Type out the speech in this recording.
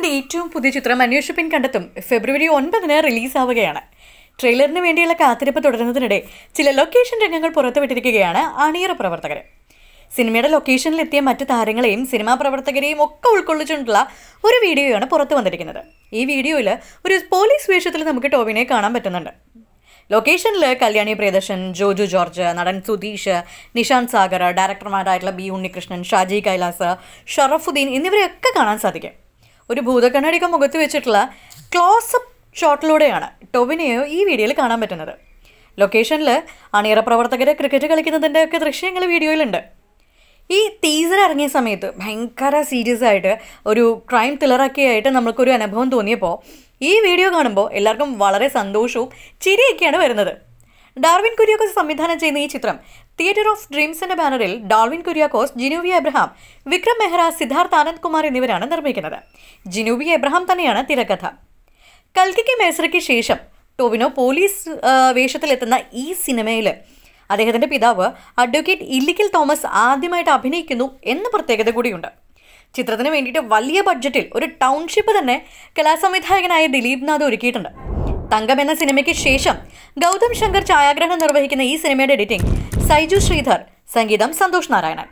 അദ്ദേഹത്തിൻ്റെ ഏറ്റവും പുതിയ ചിത്രം അന്വേഷിപ്പിൻ കണ്ടെത്തും ഫെബ്രുവരി ഒൻപതിന് റിലീസാവുകയാണ് ട്രെയിലറിന് വേണ്ടിയുള്ള കാത്തിരിപ്പ് തുടരുന്നതിനിടെ ചില ലൊക്കേഷൻ രംഗങ്ങൾ പുറത്തുവിട്ടിരിക്കുകയാണ് അണിയറ പ്രവർത്തകർ സിനിമയുടെ ലൊക്കേഷനിലെത്തിയ മറ്റ് താരങ്ങളെയും സിനിമാ പ്രവർത്തകരെയും ഒക്കെ ഉൾക്കൊള്ളിച്ചുകൊണ്ടുള്ള ഒരു വീഡിയോയാണ് പുറത്തു വന്നിരിക്കുന്നത് ഈ വീഡിയോയിൽ ഒരു പോലീസ് വേഷത്തിൽ നമുക്ക് ടോവിനെ കാണാൻ പറ്റുന്നുണ്ട് ലൊക്കേഷനിൽ കല്യാണി പ്രിയദർശൻ ജോജു ജോർജ് നടൻ സുധീഷ് നിഷാന്ത് സാഗർ ഡയറക്ടർമാരായിട്ടുള്ള ബി ഉണ്ണികൃഷ്ണൻ ഷാജി കൈലാസ് ഷറഫുദ്ദീൻ എന്നിവരെയൊക്കെ കാണാൻ സാധിക്കും ഒരു ഭൂതക്കണ്ണാടിക്ക് മുഖത്ത് വെച്ചിട്ടുള്ള ക്ലോസപ്പ് ഷോട്ടിലൂടെയാണ് ടോവിനെയോ ഈ വീഡിയോയിൽ കാണാൻ പറ്റുന്നത് ലൊക്കേഷനിൽ അണിയറ പ്രവർത്തകർ ക്രിക്കറ്റ് കളിക്കുന്നതിൻ്റെ ഒക്കെ ദൃശ്യങ്ങൾ വീഡിയോയിലുണ്ട് ഈ ടീസർ ഇറങ്ങിയ സമയത്ത് ഭയങ്കര സീരിയസ് ആയിട്ട് ഒരു ക്രൈം തിളറാക്കിയായിട്ട് ആയിട്ട് നമ്മൾക്കൊരു അനുഭവം തോന്നിയപ്പോൾ ഈ വീഡിയോ കാണുമ്പോൾ എല്ലാവർക്കും വളരെ സന്തോഷവും ചിരിയൊക്കെയാണ് വരുന്നത് ഡാർവിൻ കുര്യാക്കോസ് സംവിധാനം ചെയ്യുന്ന ഈ ചിത്രം തിയേറ്റർ ഓഫ് ഡ്രീംസ് എന്ന ബാനറിൽ ഡാർവിൻ കുര്യാക്കോസ് ജിനൂവി എബ്രഹാം വിക്രം മെഹ്റ സിദ്ധാർത്ഥ് ആനന്ദ് കുമാർ എന്നിവരാണ് നിർമ്മിക്കുന്നത് ജിനൂവി എബ്രഹാം തന്നെയാണ് തിരക്കഥ കൽക്കിക്ക് മേസറയ്ക്ക് ശേഷം ടോവിനോ പോലീസ് വേഷത്തിലെത്തുന്ന ഈ സിനിമയിൽ അദ്ദേഹത്തിൻ്റെ പിതാവ് അഡ്വക്കേറ്റ് ഇല്ലിക്കൽ തോമസ് ആദ്യമായിട്ട് അഭിനയിക്കുന്നു എന്ന പ്രത്യേകത കൂടിയുണ്ട് ചിത്രത്തിന് വേണ്ടിയിട്ട് വലിയ ബഡ്ജറ്റിൽ ഒരു ടൗൺഷിപ്പ് തന്നെ കലാസംവിധായകനായ ദിലീപ് നാഥ് ഒരുക്കിയിട്ടുണ്ട് തങ്കം എന്ന സിനിമയ്ക്ക് ശേഷം ഗൗതം ശങ്കർ ഛായാഗ്രഹണം നിർവഹിക്കുന്ന ഈ സിനിമയുടെ എഡിറ്റിംഗ് സൈജു ശ്രീധർ സംഗീതം സന്തോഷ് നാരായണൻ